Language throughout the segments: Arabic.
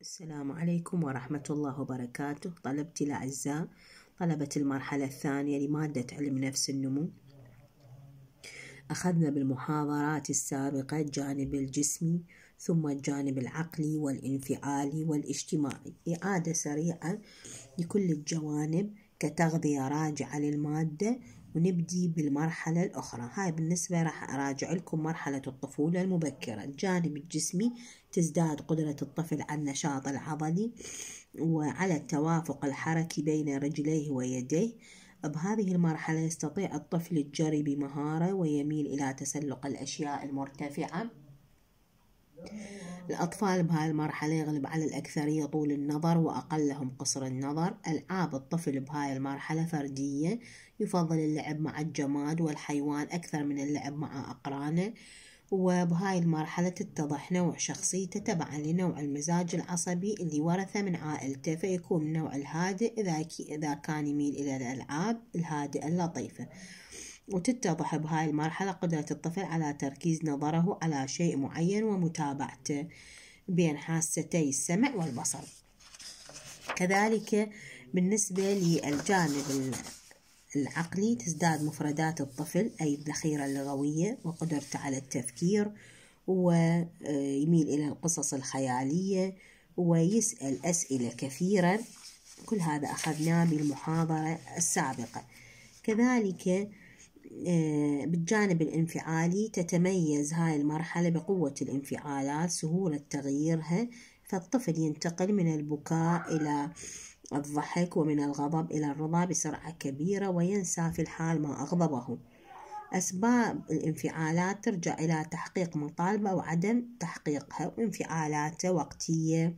السلام عليكم ورحمة الله وبركاته طلبتي الأعزاء طلبة المرحلة الثانية لمادة علم نفس النمو أخذنا بالمحاضرات السابقة الجانب الجسمي ثم الجانب العقلي والانفعالي والاجتماعي إعادة سريعة لكل الجوانب كتغذية راجعة للمادة ونبدي بالمرحلة الأخرى هاي بالنسبة راح أراجع لكم مرحلة الطفولة المبكرة الجانب الجسمي تزداد قدرة الطفل على النشاط العضلي وعلى التوافق الحركي بين رجليه ويديه بهذه المرحلة يستطيع الطفل الجري بمهارة ويميل إلى تسلق الأشياء المرتفعة الأطفال بهاي المرحلة يغلب على الأكثرية طول النظر وأقلهم قصر النظر ألعاب الطفل بهاي المرحلة فردية يفضل اللعب مع الجماد والحيوان أكثر من اللعب مع أقرانه وبهاي المرحلة تتضح نوع شخصيته تبعا لنوع المزاج العصبي اللي ورثه من عائلته فيكون النوع الهادئ إذا, إذا كان يميل إلى الألعاب الهادئة اللطيفة وتتضح بهاي المرحلة قدرة الطفل على تركيز نظره على شيء معين ومتابعته بين حاستي السمع والبصر كذلك بالنسبة للجانب العقلي تزداد مفردات الطفل أي الذخيرة اللغوية وقدرته على التفكير ويميل إلى القصص الخيالية ويسأل أسئلة كثيرة كل هذا أخذناه بالمحاضرة السابقة كذلك آه، بالجانب الانفعالي تتميز هاي المرحلة بقوة الانفعالات سهولة تغييرها فالطفل ينتقل من البكاء إلى الضحك ومن الغضب إلى الرضا بسرعة كبيرة وينسى في الحال ما أغضبه أسباب الانفعالات ترجع إلى تحقيق مطالبة وعدم تحقيقها وانفعالاته وقتية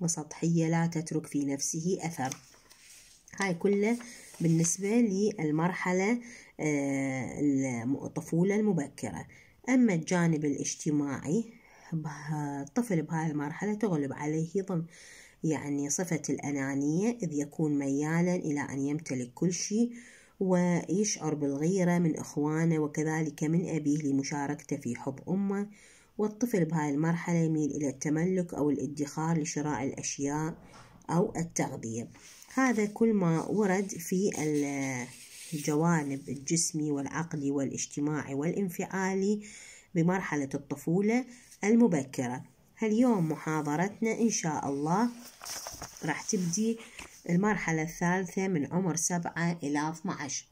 وسطحية لا تترك في نفسه أثر هاي كله بالنسبة للمرحلة آه، الطفولة المبكرة أما الجانب الاجتماعي الطفل بهاي المرحلة تغلب عليه ضم يعني صفة الأنانية إذ يكون ميالا إلى أن يمتلك كل شيء ويشعر بالغيرة من إخوانه وكذلك من أبيه لمشاركته في حب أمه والطفل بهاي المرحلة يميل إلى التملك أو الادخار لشراء الأشياء أو التغذية هذا كل ما ورد في الجوانب الجسمي والعقلي والاجتماعي والانفعالي بمرحلة الطفولة المبكرة اليوم محاضرتنا إن شاء الله راح تبدي المرحلة الثالثة من عمر سبعة إلى 12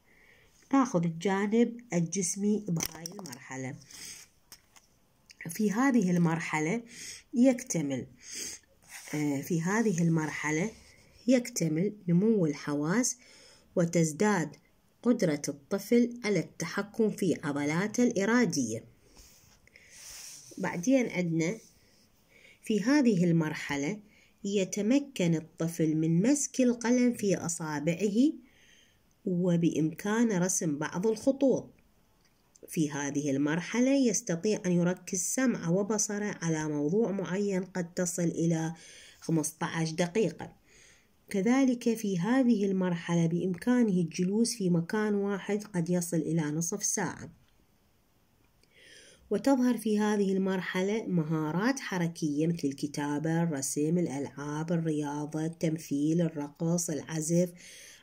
ناخذ الجانب الجسمي بهاي المرحلة في هذه المرحلة يكتمل آه، في هذه المرحلة يكتمل نمو الحواس وتزداد قدرة الطفل على التحكم في عضلاته الإرادية بعدين عندنا في هذه المرحلة يتمكن الطفل من مسك القلم في أصابعه وبإمكانه رسم بعض الخطوط في هذه المرحلة يستطيع أن يركز سمعه وبصره على موضوع معين قد تصل إلى 15 دقيقة كذلك في هذه المرحلة بإمكانه الجلوس في مكان واحد قد يصل إلى نصف ساعة وتظهر في هذه المرحلة مهارات حركية مثل الكتابة، الرسم، الألعاب، الرياضة، التمثيل، الرقص، العزف،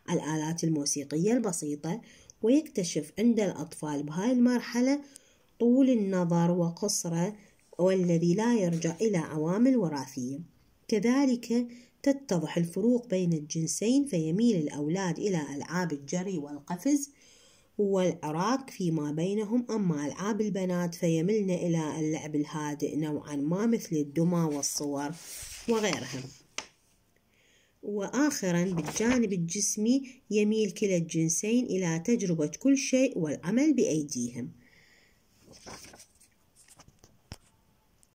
الآلات الموسيقية البسيطة ويكتشف عند الأطفال بهاي المرحلة طول النظر وقصره والذي لا يرجع إلى عوامل وراثية كذلك تتضح الفروق بين الجنسين فيميل الأولاد إلى ألعاب الجري والقفز والعراك فيما بينهم أما ألعاب البنات فيملن إلى اللعب الهادئ نوعا ما مثل الدمى والصور وغيرها وآخرا بالجانب الجسمي يميل كلا الجنسين إلى تجربة كل شيء والعمل بأيديهم